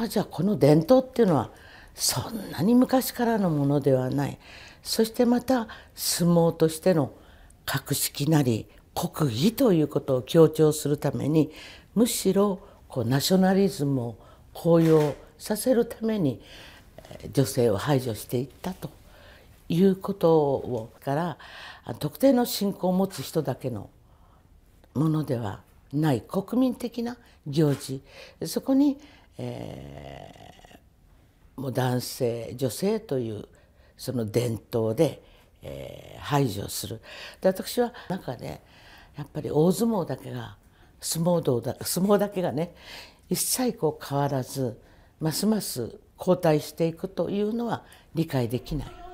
あじゃあこの伝統っていうのはそんなに昔からのものではないそしてまた相撲としての格式なり国技ということを強調するためにむしろこうナショナリズムを高揚させるために女性を排除していったということをから特定の信仰を持つ人だけのものではない国民的な行事そこにえー、もう男性女性というその伝統で、えー、排除するで私は中でやっぱり大相撲だけが相撲道だ相撲だけがね一切こう変わらずますます後退していくというのは理解できない。